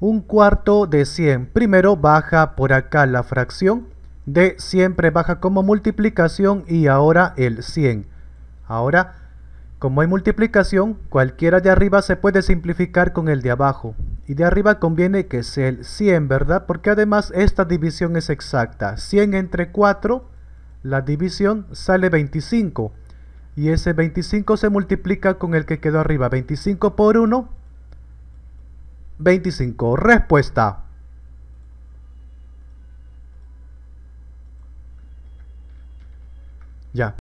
Un cuarto de 100. Primero baja por acá la fracción de siempre baja como multiplicación y ahora el 100. Ahora, como hay multiplicación, cualquiera de arriba se puede simplificar con el de abajo. Y de arriba conviene que sea el 100, ¿verdad? Porque además esta división es exacta. 100 entre 4, la división sale 25. Y ese 25 se multiplica con el que quedó arriba. 25 por 1, 25. Respuesta. Ya.